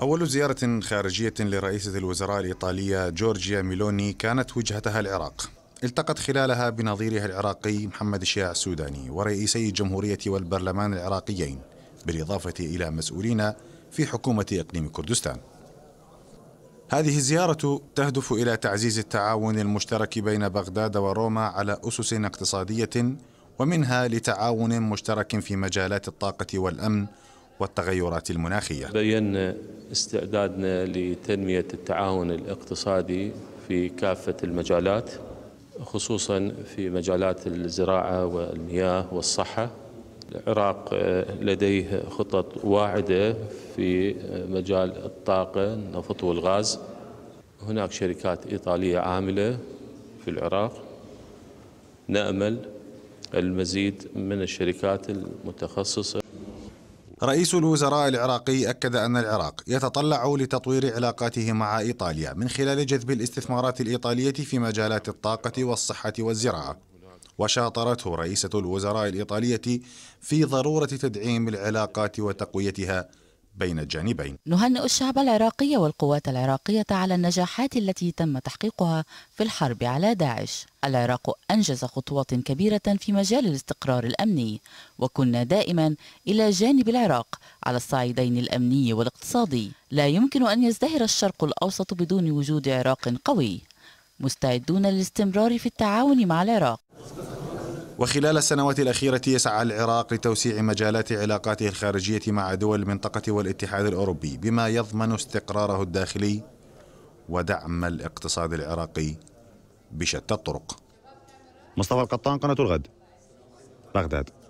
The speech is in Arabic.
أول زيارة خارجية لرئيسة الوزراء الإيطالية جورجيا ميلوني كانت وجهتها العراق التقت خلالها بنظيرها العراقي محمد الشياع السوداني ورئيسي الجمهورية والبرلمان العراقيين بالإضافة إلى مسؤولين في حكومة إقليم كردستان هذه الزيارة تهدف إلى تعزيز التعاون المشترك بين بغداد وروما على أسس اقتصادية ومنها لتعاون مشترك في مجالات الطاقة والأمن والتغيرات المناخية بينا استعدادنا لتنمية التعاون الاقتصادي في كافة المجالات خصوصا في مجالات الزراعة والمياه والصحة العراق آه، لديه خطط واعدة في آه، مجال الطاقة النفط والغاز هناك شركات إيطالية عاملة في العراق نأمل المزيد من الشركات المتخصصة رئيس الوزراء العراقي أكد أن العراق يتطلع لتطوير علاقاته مع إيطاليا من خلال جذب الاستثمارات الإيطالية في مجالات الطاقة والصحة والزراعة وشاطرته رئيسة الوزراء الإيطالية في ضرورة تدعيم العلاقات وتقويتها بين الجانبين نهنئ الشعب العراقي والقوات العراقية على النجاحات التي تم تحقيقها في الحرب على داعش العراق أنجز خطوات كبيرة في مجال الاستقرار الأمني وكنا دائما إلى جانب العراق على الصعيدين الأمني والاقتصادي لا يمكن أن يزدهر الشرق الأوسط بدون وجود عراق قوي مستعدون للاستمرار في التعاون مع العراق وخلال السنوات الأخيرة يسعى العراق لتوسيع مجالات علاقاته الخارجية مع دول المنطقة والاتحاد الأوروبي بما يضمن استقراره الداخلي ودعم الاقتصاد العراقي بشتى الطرق مصطفى القطان قناة الغد بغداد